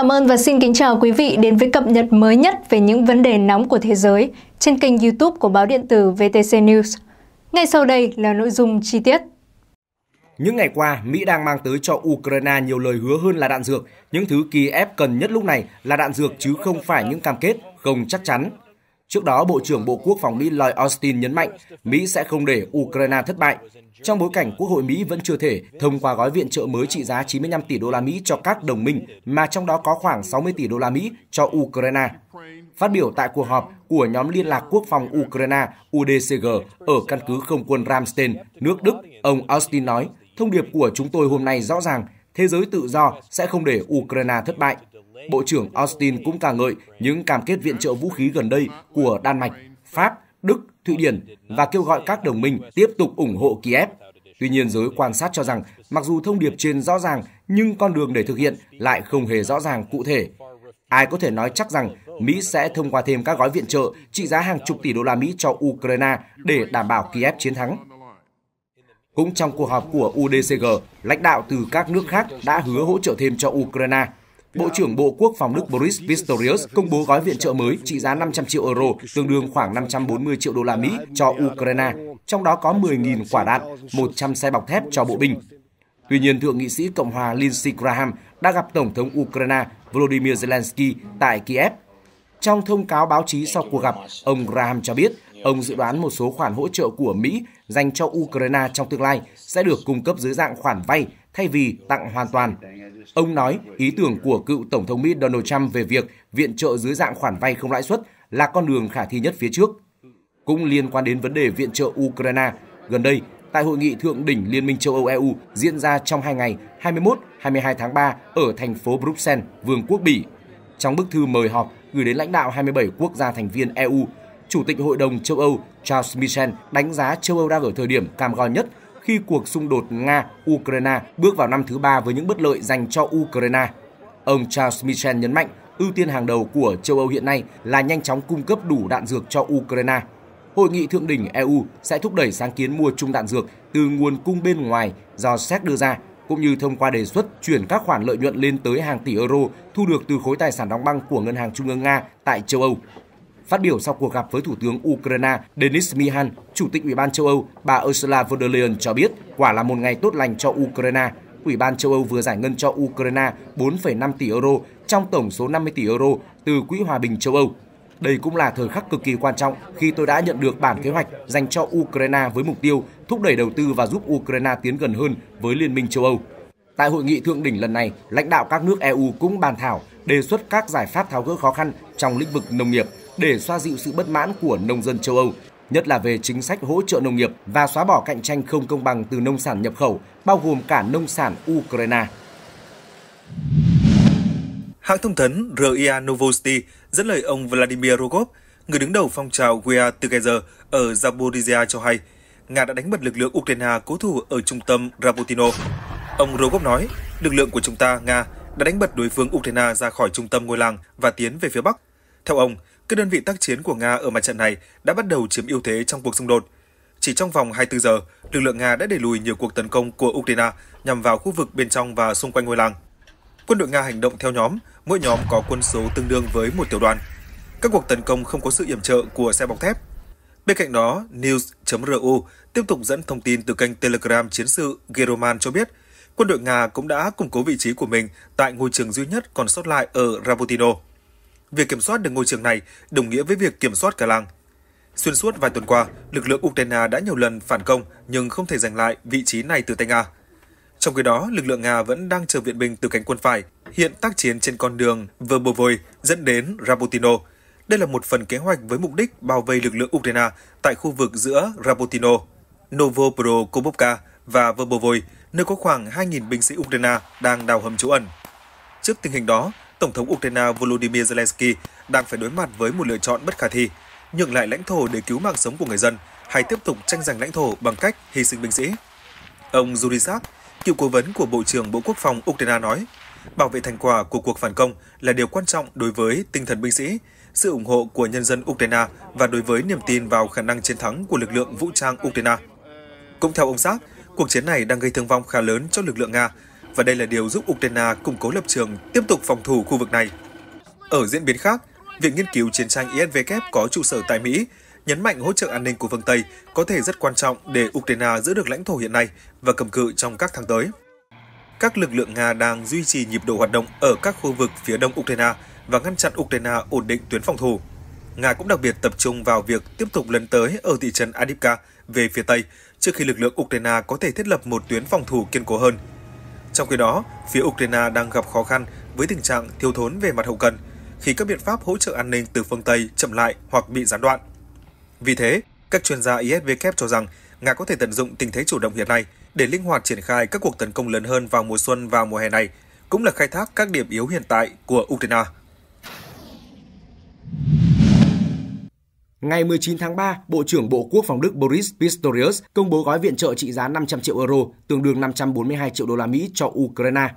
cảm ơn và xin kính chào quý vị đến với cập nhật mới nhất về những vấn đề nóng của thế giới trên kênh YouTube của báo điện tử VTC News. Ngay sau đây là nội dung chi tiết. Những ngày qua, Mỹ đang mang tới cho Ukraine nhiều lời hứa hơn là đạn dược. Những thứ Kiev cần nhất lúc này là đạn dược chứ không phải những cam kết không chắc chắn. Trước đó, Bộ trưởng Bộ Quốc phòng Mỹ Lloyd Austin nhấn mạnh Mỹ sẽ không để Ukraine thất bại. Trong bối cảnh Quốc hội Mỹ vẫn chưa thể thông qua gói viện trợ mới trị giá 95 tỷ đô la Mỹ cho các đồng minh, mà trong đó có khoảng 60 tỷ đô la Mỹ cho Ukraine. Phát biểu tại cuộc họp của nhóm liên lạc quốc phòng Ukraine UDCG ở căn cứ không quân Ramstein, nước Đức, ông Austin nói, thông điệp của chúng tôi hôm nay rõ ràng, thế giới tự do sẽ không để Ukraine thất bại. Bộ trưởng Austin cũng ca ngợi những cam kết viện trợ vũ khí gần đây của Đan Mạch, Pháp, Đức, Thụy Điển và kêu gọi các đồng minh tiếp tục ủng hộ Kiev. Tuy nhiên, giới quan sát cho rằng mặc dù thông điệp trên rõ ràng nhưng con đường để thực hiện lại không hề rõ ràng cụ thể. Ai có thể nói chắc rằng Mỹ sẽ thông qua thêm các gói viện trợ trị giá hàng chục tỷ đô la Mỹ cho Ukraine để đảm bảo Kiev chiến thắng. Cũng trong cuộc họp của UDCG, lãnh đạo từ các nước khác đã hứa hỗ trợ thêm cho Ukraine – Bộ trưởng Bộ Quốc phòng Đức Boris Pistorius công bố gói viện trợ mới trị giá 500 triệu euro, tương đương khoảng 540 triệu đô la Mỹ cho Ukraine, trong đó có 10.000 quả đạn, 100 xe bọc thép cho bộ binh. Tuy nhiên, Thượng nghị sĩ Cộng hòa Lindsey Graham đã gặp Tổng thống Ukraine Volodymyr Zelensky tại Kiev. Trong thông cáo báo chí sau cuộc gặp, ông Graham cho biết ông dự đoán một số khoản hỗ trợ của Mỹ dành cho Ukraine trong tương lai sẽ được cung cấp dưới dạng khoản vay thay vì tặng hoàn toàn. Ông nói ý tưởng của cựu Tổng thống Mỹ Donald Trump về việc viện trợ dưới dạng khoản vay không lãi suất là con đường khả thi nhất phía trước. Cũng liên quan đến vấn đề viện trợ Ukraine, gần đây tại hội nghị thượng đỉnh Liên minh châu Âu EU diễn ra trong 2 ngày 21-22 tháng 3 ở thành phố Bruxelles, Vương quốc Bỉ. Trong bức thư mời họp gửi đến lãnh đạo 27 quốc gia thành viên EU, Chủ tịch Hội đồng châu Âu Charles Michel đánh giá châu Âu đang ở thời điểm cam go nhất khi cuộc xung đột Nga-Ukraine bước vào năm thứ ba với những bất lợi dành cho Ukraine. Ông Charles Michel nhấn mạnh ưu tiên hàng đầu của châu Âu hiện nay là nhanh chóng cung cấp đủ đạn dược cho Ukraine. Hội nghị thượng đỉnh EU sẽ thúc đẩy sáng kiến mua chung đạn dược từ nguồn cung bên ngoài do Séc đưa ra, cũng như thông qua đề xuất chuyển các khoản lợi nhuận lên tới hàng tỷ euro thu được từ khối tài sản đóng băng của Ngân hàng Trung ương Nga tại châu Âu. Phát biểu sau cuộc gặp với Thủ tướng Ukraine Denis Mihan, Chủ tịch Ủy ban châu Âu bà Ursula von der Leyen cho biết quả là một ngày tốt lành cho Ukraine. Ủy ban châu Âu vừa giải ngân cho Ukraine 4,5 tỷ euro trong tổng số 50 tỷ euro từ Quỹ Hòa bình châu Âu. Đây cũng là thời khắc cực kỳ quan trọng khi tôi đã nhận được bản kế hoạch dành cho Ukraine với mục tiêu thúc đẩy đầu tư và giúp Ukraine tiến gần hơn với Liên minh châu Âu. Tại hội nghị thượng đỉnh lần này, lãnh đạo các nước EU cũng bàn thảo đề xuất các giải pháp tháo gỡ khó khăn trong lĩnh vực nông nghiệp, để xoa dịu sự bất mãn của nông dân châu Âu, nhất là về chính sách hỗ trợ nông nghiệp và xóa bỏ cạnh tranh không công bằng từ nông sản nhập khẩu, bao gồm cả nông sản Ukraine. Hãng thông tấn RIA Novosti dẫn lời ông Vladimir Rogov, người đứng đầu phong trào We Are Together ở Zaporizhia cho hay, Nga đã đánh bật lực lượng Ukraine cố thủ ở trung tâm Rabotino. Ông Rogov nói, lực lượng của chúng ta, Nga, đã đánh bật đối phương Ukraine ra khỏi trung tâm ngôi làng và tiến về phía Bắc. Theo ông, các đơn vị tác chiến của Nga ở mặt trận này đã bắt đầu chiếm ưu thế trong cuộc xung đột. Chỉ trong vòng 24 giờ, lực lượng Nga đã đẩy lùi nhiều cuộc tấn công của Ukraine nhằm vào khu vực bên trong và xung quanh ngôi làng. Quân đội Nga hành động theo nhóm, mỗi nhóm có quân số tương đương với một tiểu đoàn. Các cuộc tấn công không có sự yểm trợ của xe bọc thép. Bên cạnh đó, news.ru tiếp tục dẫn thông tin từ kênh Telegram chiến sự Geroman cho biết, quân đội Nga cũng đã củng cố vị trí của mình tại ngôi trường duy nhất còn sót lại ở Rabotino. Việc kiểm soát được ngôi trường này đồng nghĩa với việc kiểm soát cả làng. Xuyên suốt vài tuần qua, lực lượng Ukraine đã nhiều lần phản công nhưng không thể giành lại vị trí này từ tay Nga. Trong khi đó, lực lượng Nga vẫn đang chờ viện binh từ cánh quân phải. Hiện tác chiến trên con đường Verbovoy dẫn đến Rabotino. Đây là một phần kế hoạch với mục đích bao vây lực lượng Ukraine tại khu vực giữa Rabotino, Novoprokopivka và Verbovoy, nơi có khoảng 2.000 binh sĩ Ukraine đang đào hầm trú ẩn. Trước tình hình đó, Tổng thống Ukraine Volodymyr Zelensky đang phải đối mặt với một lựa chọn bất khả thi, nhượng lại lãnh thổ để cứu mạng sống của người dân hay tiếp tục tranh giành lãnh thổ bằng cách hy sinh binh sĩ. Ông Zurisak, cựu cố vấn của Bộ trưởng Bộ Quốc phòng Ukraine nói, bảo vệ thành quả của cuộc phản công là điều quan trọng đối với tinh thần binh sĩ, sự ủng hộ của nhân dân Ukraine và đối với niềm tin vào khả năng chiến thắng của lực lượng vũ trang Ukraine. Cũng theo ông Zak, cuộc chiến này đang gây thương vong khá lớn cho lực lượng Nga và đây là điều giúp Ukraine củng cố lập trường tiếp tục phòng thủ khu vực này. Ở diễn biến khác, Viện Nghiên cứu Chiến tranh ISW e có trụ sở tại Mỹ nhấn mạnh hỗ trợ an ninh của phương Tây có thể rất quan trọng để Ukraine giữ được lãnh thổ hiện nay và cầm cự trong các tháng tới. Các lực lượng Nga đang duy trì nhịp độ hoạt động ở các khu vực phía đông Ukraine và ngăn chặn Ukraine ổn định tuyến phòng thủ. Nga cũng đặc biệt tập trung vào việc tiếp tục lần tới ở thị trấn Adivka về phía Tây trước khi lực lượng Ukraine có thể thiết lập một tuyến phòng thủ kiên cố hơn – trong khi đó, phía Ukraine đang gặp khó khăn với tình trạng thiếu thốn về mặt hậu cần, khi các biện pháp hỗ trợ an ninh từ phương Tây chậm lại hoặc bị gián đoạn. Vì thế, các chuyên gia isvk cho rằng Nga có thể tận dụng tình thế chủ động hiện nay để linh hoạt triển khai các cuộc tấn công lớn hơn vào mùa xuân và mùa hè này, cũng là khai thác các điểm yếu hiện tại của Ukraine. Ngày 19 tháng 3, Bộ trưởng Bộ Quốc phòng Đức Boris Pistorius công bố gói viện trợ trị giá 500 triệu euro, tương đương 542 triệu đô la Mỹ cho Ukraine.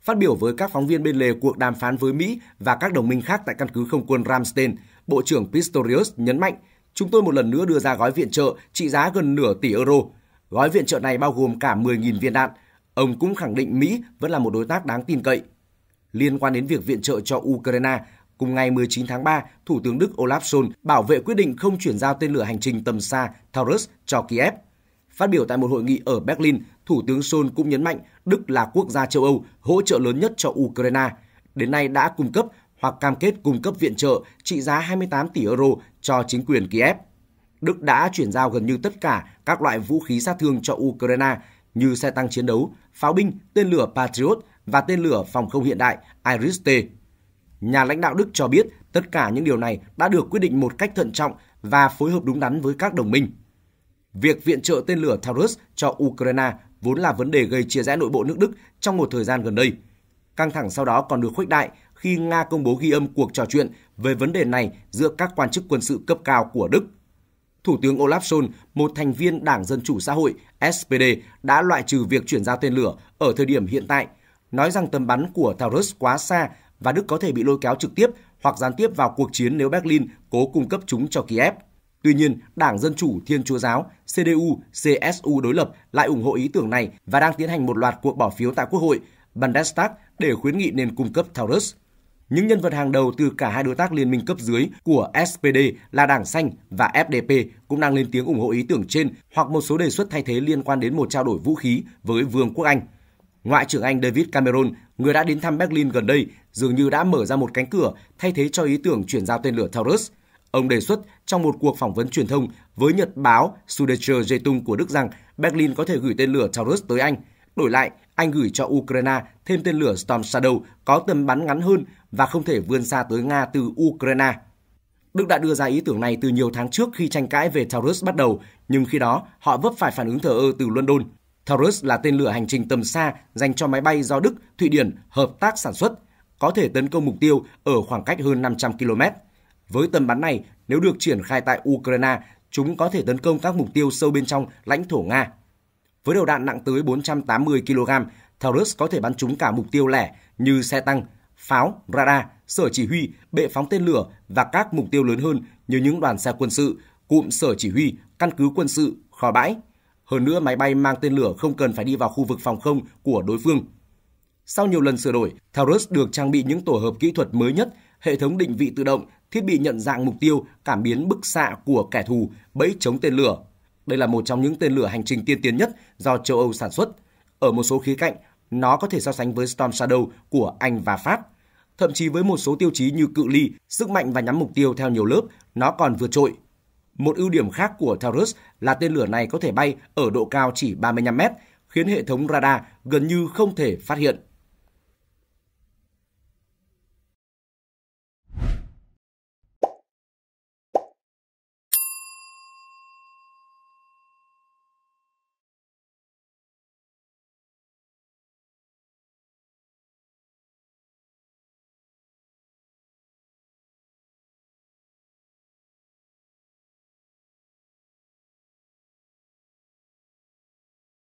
Phát biểu với các phóng viên bên lề cuộc đàm phán với Mỹ và các đồng minh khác tại căn cứ không quân Ramstein, Bộ trưởng Pistorius nhấn mạnh, chúng tôi một lần nữa đưa ra gói viện trợ trị giá gần nửa tỷ euro. Gói viện trợ này bao gồm cả 10.000 viên đạn. Ông cũng khẳng định Mỹ vẫn là một đối tác đáng tin cậy. Liên quan đến việc viện trợ cho Ukraine, Cùng ngày 19 tháng 3, Thủ tướng Đức Olaf Scholz bảo vệ quyết định không chuyển giao tên lửa hành trình tầm xa Taurus cho Kiev. Phát biểu tại một hội nghị ở Berlin, Thủ tướng Scholz cũng nhấn mạnh Đức là quốc gia châu Âu hỗ trợ lớn nhất cho Ukraine. Đến nay đã cung cấp hoặc cam kết cung cấp viện trợ trị giá 28 tỷ euro cho chính quyền Kiev. Đức đã chuyển giao gần như tất cả các loại vũ khí sát thương cho Ukraine như xe tăng chiến đấu, pháo binh, tên lửa Patriot và tên lửa phòng không hiện đại Iris-T Nhà lãnh đạo Đức cho biết tất cả những điều này đã được quyết định một cách thận trọng và phối hợp đúng đắn với các đồng minh. Việc viện trợ tên lửa Taurus cho Ukraine vốn là vấn đề gây chia rẽ nội bộ nước Đức trong một thời gian gần đây. Căng thẳng sau đó còn được khuếch đại khi Nga công bố ghi âm cuộc trò chuyện về vấn đề này giữa các quan chức quân sự cấp cao của Đức. Thủ tướng Olaf Scholz, một thành viên Đảng Dân Chủ Xã hội SPD, đã loại trừ việc chuyển giao tên lửa ở thời điểm hiện tại, nói rằng tầm bắn của Taurus quá xa và Đức có thể bị lôi kéo trực tiếp hoặc gián tiếp vào cuộc chiến nếu Berlin cố cung cấp chúng cho Kiev. Tuy nhiên, Đảng Dân Chủ Thiên Chúa Giáo, CDU, CSU đối lập lại ủng hộ ý tưởng này và đang tiến hành một loạt cuộc bỏ phiếu tại Quốc hội, Bundestag để khuyến nghị nên cung cấp Taurus. Những nhân vật hàng đầu từ cả hai đối tác liên minh cấp dưới của SPD là Đảng Xanh và FDP cũng đang lên tiếng ủng hộ ý tưởng trên hoặc một số đề xuất thay thế liên quan đến một trao đổi vũ khí với Vương quốc Anh. Ngoại trưởng Anh David Cameron, người đã đến thăm Berlin gần đây, dường như đã mở ra một cánh cửa thay thế cho ý tưởng chuyển giao tên lửa Taurus. Ông đề xuất trong một cuộc phỏng vấn truyền thông với nhật báo Süddeutsche Zeitung của Đức rằng Berlin có thể gửi tên lửa Taurus tới Anh. Đổi lại, Anh gửi cho Ukraine thêm tên lửa Storm Shadow có tầm bắn ngắn hơn và không thể vươn xa tới Nga từ Ukraine. Đức đã đưa ra ý tưởng này từ nhiều tháng trước khi tranh cãi về Taurus bắt đầu, nhưng khi đó họ vấp phải phản ứng thờ ơ từ London. Taurus là tên lửa hành trình tầm xa dành cho máy bay do Đức, Thụy Điển hợp tác sản xuất, có thể tấn công mục tiêu ở khoảng cách hơn 500 km. Với tầm bắn này, nếu được triển khai tại Ukraine, chúng có thể tấn công các mục tiêu sâu bên trong lãnh thổ Nga. Với đầu đạn nặng tới 480 kg, Taurus có thể bắn trúng cả mục tiêu lẻ như xe tăng, pháo, radar, sở chỉ huy, bệ phóng tên lửa và các mục tiêu lớn hơn như những đoàn xe quân sự, cụm sở chỉ huy, căn cứ quân sự, kho bãi – hơn nữa, máy bay mang tên lửa không cần phải đi vào khu vực phòng không của đối phương. Sau nhiều lần sửa đổi, Taurus được trang bị những tổ hợp kỹ thuật mới nhất, hệ thống định vị tự động, thiết bị nhận dạng mục tiêu, cảm biến bức xạ của kẻ thù, bẫy chống tên lửa. Đây là một trong những tên lửa hành trình tiên tiến nhất do châu Âu sản xuất. Ở một số khía cạnh, nó có thể so sánh với Storm Shadow của Anh và Pháp. Thậm chí với một số tiêu chí như cự ly, sức mạnh và nhắm mục tiêu theo nhiều lớp, nó còn vượt trội. Một ưu điểm khác của Taurus là tên lửa này có thể bay ở độ cao chỉ 35 mét, khiến hệ thống radar gần như không thể phát hiện.